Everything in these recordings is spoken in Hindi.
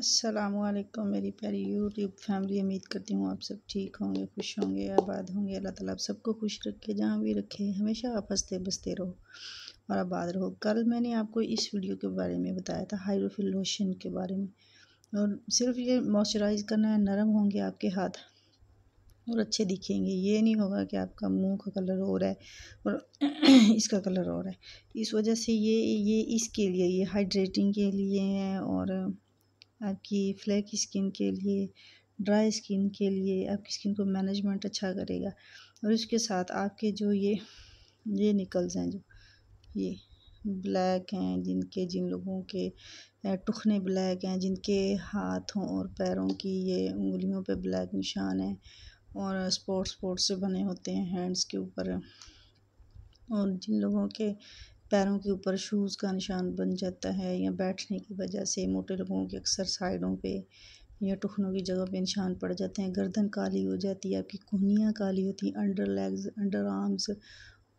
असलकुम मेरी प्यारी यूट्यूब फैमिली उम्मीद करती हूँ आप सब ठीक होंगे खुश होंगे आबाद होंगे अल्लाह ताला आप सबको खुश रखे जहाँ भी रखे हमेशा आप हंसते बसते रहो और आबाद रहो कल मैंने आपको इस वीडियो के बारे में बताया था हाइड्रोफिल लोशन के बारे में और सिर्फ ये मॉइस्चराइज़ करना है नरम होंगे आपके हाथ और अच्छे दिखेंगे ये नहीं होगा कि आपका मुँह का कलर हो रहा है और इसका कलर हो रहा है इस वजह से ये ये इसके लिए ये हाइड्रेटिंग के लिए है और आपकी फ्लैकी स्किन के लिए ड्राई स्किन के लिए आपकी स्किन को मैनेजमेंट अच्छा करेगा और इसके साथ आपके जो ये ये निकल्स हैं जो ये ब्लैक हैं जिनके जिन लोगों के टुखने ब्लैक हैं जिनके हाथों और पैरों की ये उंगलियों पे ब्लैक निशान हैं और स्पोर्ट्स स्पोर्ट्स से बने होते हैं हैंड्स के ऊपर और जिन लोगों के पैरों के ऊपर शूज़ का निशान बन जाता है या बैठने की वजह से मोटे लोगों के अक्सर साइडों पे या टुखनों की जगह पे निशान पड़ जाते हैं गर्दन काली हो जाती है आपकी कुहनियाँ काली होती हैं अंडर लेग्स अंडर आर्म्स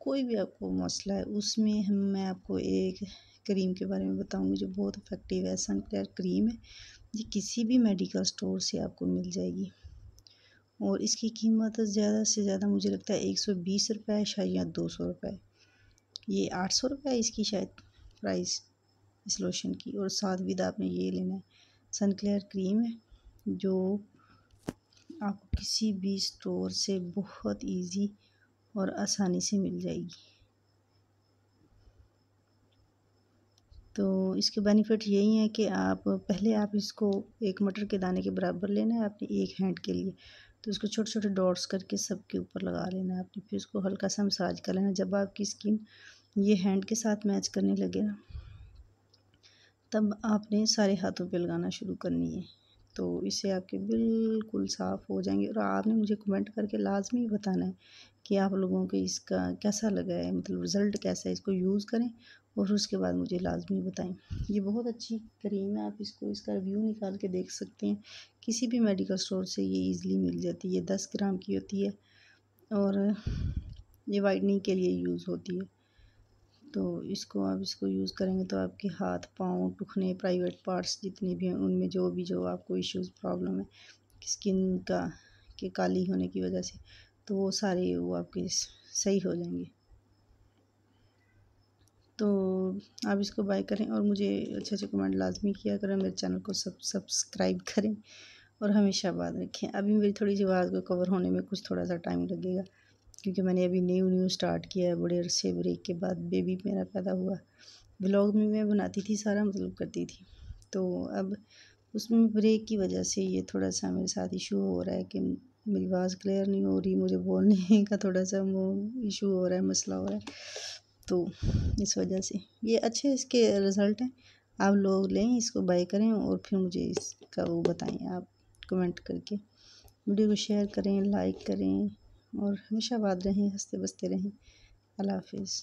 कोई भी आपको मसला है उसमें हम मैं आपको एक क्रीम के बारे में बताऊंगी जो बहुत इफ़ेक्टिव है सन केयर क्रीम है ये किसी भी मेडिकल स्टोर से आपको मिल जाएगी और इसकी कीमत ज़्यादा से ज़्यादा मुझे लगता है एक सौ बीस रुपये शायद या दो सौ रुपये ये आठ सौ रुपये इसकी शायद प्राइस इस लोशन की और साथ विद तो आपने ये लेना है सन क्लेयर क्रीम है जो आपको किसी भी स्टोर से बहुत इजी और आसानी से मिल जाएगी तो इसके बेनिफिट यही हैं कि आप पहले आप इसको एक मटर के दाने के बराबर लेना है आपने एक हैंड के लिए तो उसको छोटे छोटे डॉट्स करके सबके ऊपर लगा लेना है आपने फिर उसको हल्का सा मसाज कर लेना जब आपकी स्किन ये हैंड के साथ मैच करने लगे ना तब आपने सारे हाथों पे लगाना शुरू करनी है तो इससे आपके बिल्कुल साफ़ हो जाएंगे और आपने मुझे कमेंट करके लाजमी बताना है कि आप लोगों को इसका कैसा लगा है मतलब रिज़ल्ट कैसा है इसको यूज़ करें और उसके बाद मुझे लाजमी बताएं ये बहुत अच्छी क्रीम है आप इसको इसका रिव्यू निकाल के देख सकते हैं किसी भी मेडिकल स्टोर से ये ईज़िली मिल जाती है ये दस ग्राम की होती है और ये वाइटनिंग के लिए यूज़ होती है तो इसको आप इसको यूज़ करेंगे तो आपके हाथ पाँव टुखने प्राइवेट पार्ट्स जितने भी हैं उनमें जो भी जो आपको इश्यूज प्रॉब्लम है स्किन का के काली होने की वजह से तो वो सारे वो आपके सही हो जाएंगे तो आप इसको बाय करें और मुझे अच्छे अच्छे कमेंट लाजमी किया करें मेरे चैनल को सब सब्सक्राइब करें और हमेशा बात रखें अभी मेरी थोड़ी सी आवाज़ को कवर होने में कुछ थोड़ा सा टाइम लगेगा क्योंकि मैंने अभी न्यू न्यू स्टार्ट किया है बड़े अरसे ब्रेक के बाद बेबी मेरा पैदा हुआ ब्लॉग में मैं बनाती थी सारा मतलब करती थी तो अब उसमें ब्रेक की वजह से ये थोड़ा सा मेरे साथ इशू हो रहा है कि मेरी आवाज़ क्लियर नहीं हो रही मुझे बोलने का थोड़ा सा वो इशू हो रहा है मसला हो रहा है तो इस वजह से ये अच्छे इसके रिज़ल्ट हैं आप लोग लें इसको बाई करें और फिर मुझे इसका वो बताएं आप कमेंट करके वीडियो को शेयर करें लाइक करें और हमेशा बात रहें हंसते बसते रहें अल्लाह हाफिज़